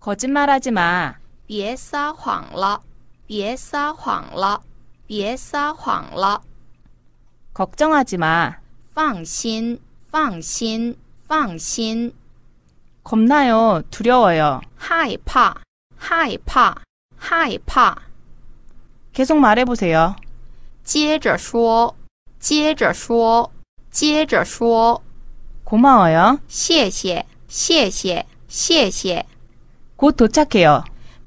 거짓말하지 마. 别撒谎了,别撒谎了,别撒谎了. 걱정하지 마. 放心,放心,放心. 겁나요. 두려워요. 害怕,害怕,害怕. 계속 말해 보세요. 接着说,接着说,接着说. 고마워요. 谢谢,谢谢,谢谢.곧 도착해요.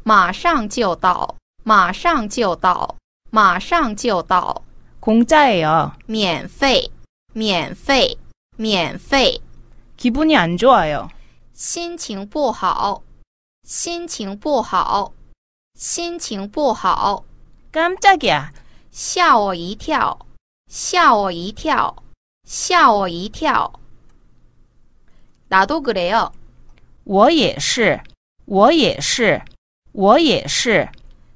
马上就到,马上就到,马上就到. 공짜예요. 免费,免费,免费. 기분이 안 좋아요. 心情不好,心情不好,心情不好. 깜짝이야. 吓我一跳,吓我一跳,吓我一跳. 나도 그래요. 我也是。我也是.我也是.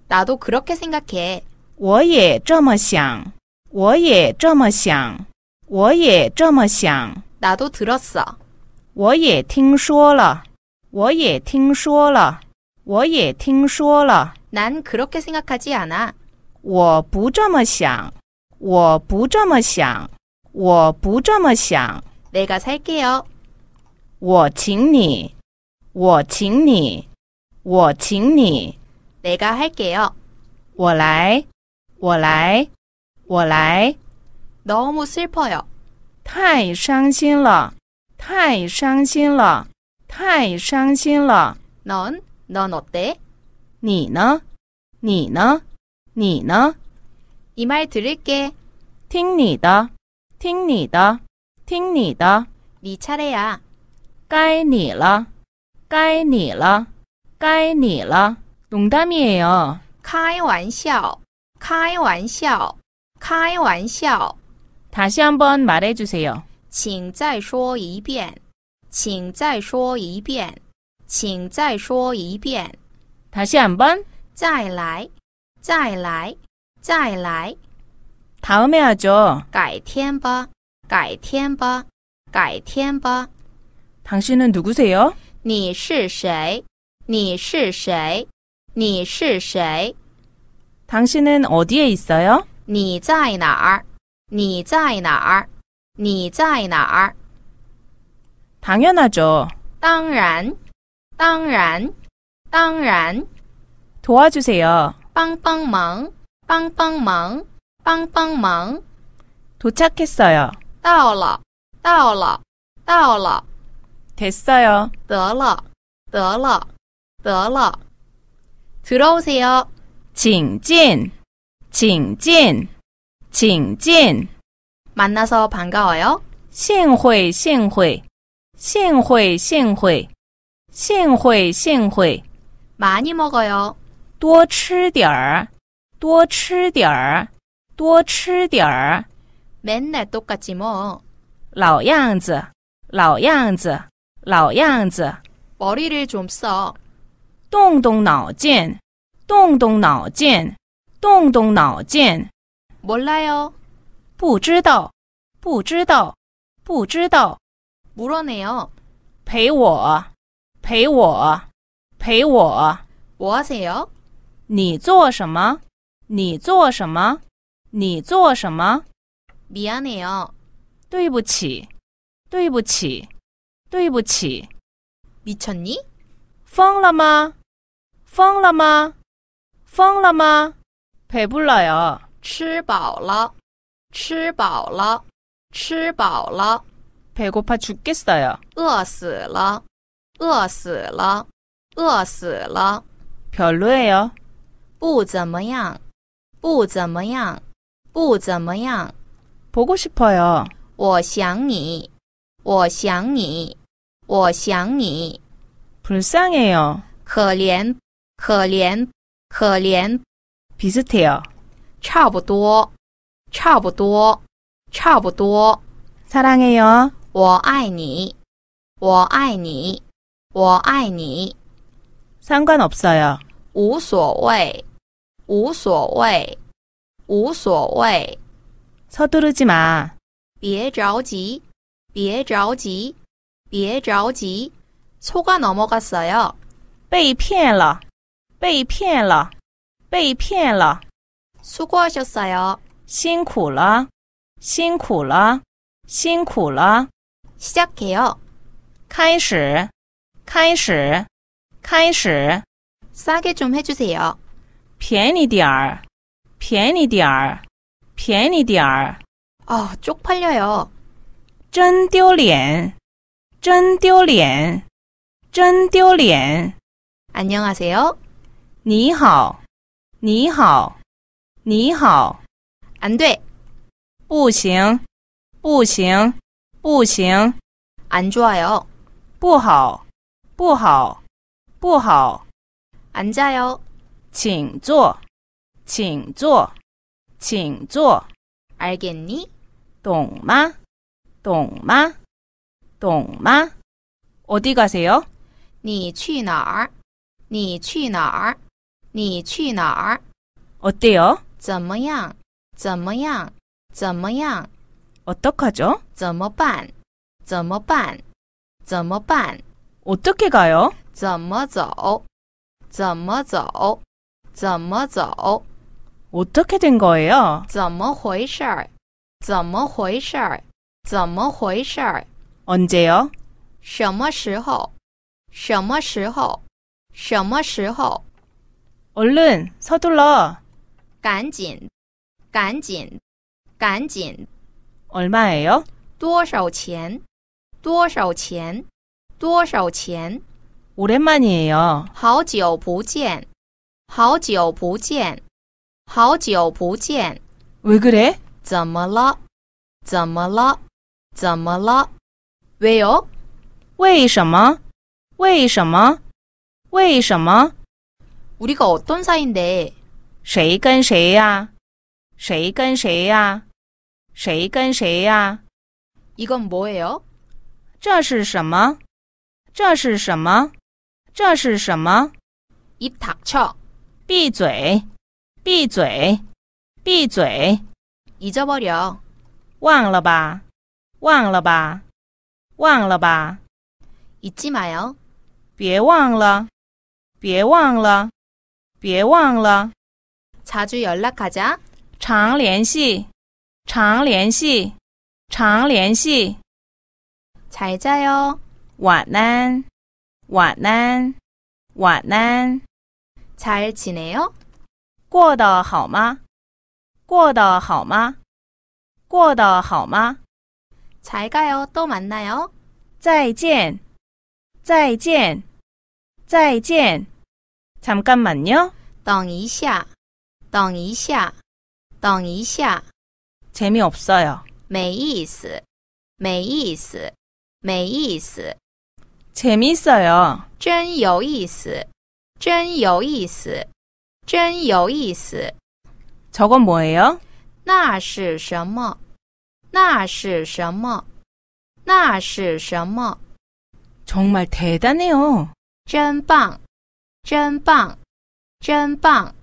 나도 그렇게 생각해. 我也这么想.我也这么想.我也这么想. 나도 들었어. 我也听说了.我也听说了.我也听说了.난 그렇게 생각하지 않아. 我不这么想.我不这么想.我不这么想. 내가 살게요. 我请你.我请你,我请你. 내가 할게요. 我来,我来,我来. 너무 슬퍼요. 太伤心了,太伤心了,太伤心了. 넌, 넌 어때? 你呢?你呢?你呢?이말 들을게. 听你的,听你的,听你的.네 차례야. 该你了。该你了,该你了. 농담이에요. 开玩笑,开玩笑,开玩笑. 다시 한 번 말해주세요. 请再说一遍,请再说一遍,请再说一遍. 다시 한번 再来,再来,再来. 다음에 하죠. 改天吧,改天吧,改天吧. 당신은 누구세요? 你是谁？你是谁？你是谁？ 당신은 어디에 있어요? 你在哪儿？你在哪儿？你在哪儿？ 당연하죠. 当然，当然，当然， 도와주세요. 帮帮忙，帮帮忙，帮帮忙。 도착했어요. 到了，到了，到了， 됐어요. 得了,得了,得了. 들어오세요. 请进,请进,请进. 만나서 반가워요. 幸会,幸会,幸会,幸会,幸会. 많이 먹어요. 多吃点儿,多吃点儿,多吃点儿. 맨날 똑같지 뭐. 老样子,老样子.老样子。머리를좀 써， 动动脑筋，动动脑筋，动动脑筋。몰라 요， 不知道，不知道，不知道。물어내 요， 陪我，陪我，陪我。뭐세 요， 你做什么？你做什么？你做什么？미안해 요， 对不起，对不起。对不起. 미쳤니? 疯了吗?疯了吗?疯了吗? 배불러요. 吃饱了.吃饱了.吃饱了. 배고파 죽겠어요. 饿死了.饿死了.饿死了. 별로예요. 不怎么样.不怎么样.不怎么样. 보고 싶어요. 我想你.我想你.我想你. 불쌍해요. 可怜,可怜,可怜. 비슷해요. 差不多,差不多,差不多. 사랑해요. 我爱你,我爱你,我爱你. 상관없어요. 无所谓,无所谓,无所谓. 서두르지 마. 别着急,别着急.别着急, 속아 넘어갔어요. 被骗了,被骗了,被骗了. 수고하셨어요. 辛苦了,辛苦了,辛苦了. 시작해요. 开始,开始,开始. 싸게 좀 해주세요. 便宜点儿,便宜点儿,便宜点儿. 아, 쪽팔려요. 真丢脸。真丢脸，真丢脸。안녕하세 요， 你好，你好，你好。안对，不行，不行，不行。안좋아 요， 不好，不好，不好。앉아 요， 请坐，请坐，请坐。알겠 니？ 懂吗？懂吗？懂吗？어디가세 요？ 你去哪儿？你去哪儿？你去哪儿？어때 요？ 怎么样？怎么样？怎么样？어떻게하 죠？ 怎么办？怎么办？怎么办？어떻게가 요？ 怎么走？怎么走？怎么走？어떻게된거예 요？ 怎么回事儿？怎么回事儿？怎么回事儿？ 언제요? 什么时候什么时候什么时候什么 얼른 서둘러. 赶紧,赶紧,赶紧. 얼마예요? 多少钱?多少钱?多少钱? 오랜만이에요. 好久不见.好久不见.好久不见.왜 그래? 怎么了?怎么了?怎么了? 왜요? 为什么?为什么?为什么?为什么? 우리가 어떤 사이인데? 谁跟谁呀?谁跟谁呀?谁跟谁呀? 이건 뭐예요? 这是什么?这是什么?这是什么?입 닥쳐. 闭嘴,闭嘴,闭嘴. 잊어버려. 忘了吧,忘了吧.忘了吧. 잊지 마요. 别忘了.别忘了.别忘了. 자주 연락하자. 常联系.常联系.常联系.잘 자요. 晚安.晚安.晚安.잘 지내요? 过得好吗？过得好吗？过得好吗？잘 가요. 또 만나요. 再见.再见.再见. 잠깐만요. 等一下.等一下.等一下. 재미없어요. 没意思.没意思.没意思. 재미있어요. 真有意思.真有意思.真有意思. 저건 뭐예요? 那是什么?那是什么那是什么 정말 대단해요. 真棒真棒真棒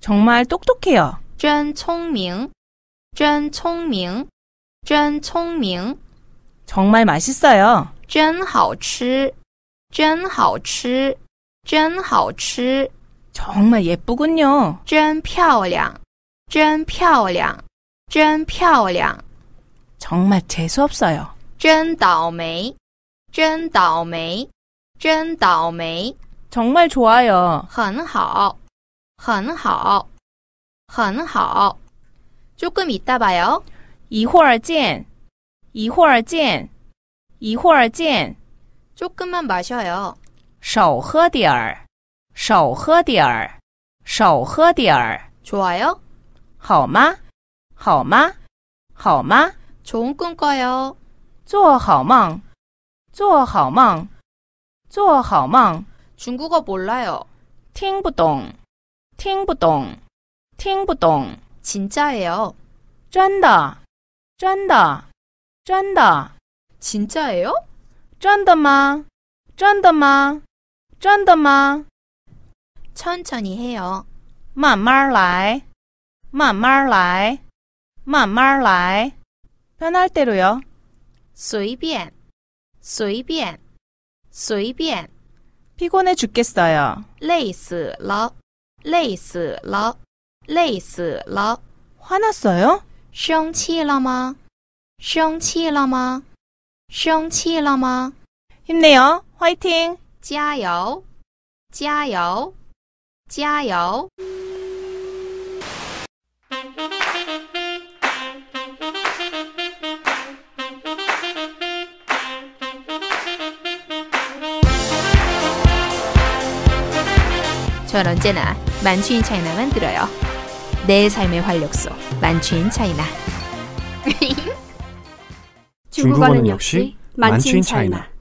정말 똑똑해요. 真聪明真聪明真聪明 정말 맛있어요. 真好吃真好吃真好吃 정말 예쁘군요. 真漂亮真漂亮真漂亮. 정말 재수없어요. 真倒霉.真倒霉.真倒霉. 정말 좋아요. 很好.很好.很好. 조금 이따 봐요. 一会儿见.一会儿见.一会儿见. 조금만 마셔요. 少喝点儿.少喝点儿.少喝点儿. 좋아요? 好吗?好吗?好吗? 좋은 꿈 꿔요. 做好梦.做好梦.做好梦. 중국어 몰라요. 听不懂.听不懂.听不懂. 진짜예요. 真的.真的.真的. 진짜예요? 真的吗?真的吗?真的吗? 천천히 해요. 慢慢来.慢慢来.慢慢 라이. 편할 대로요. 随便,随便,随便. 피곤해 죽겠어요. 累死了,累死了,累死了. 화났어요? 生气了吗?生气了吗?生气了吗? 힘내요. 화이팅! 加油,加油,加油.전 언제나 만취인 차이나만 들어요. 내 삶의 활력소 만취인 차이나. 중국어는 역시 만취인 차이나.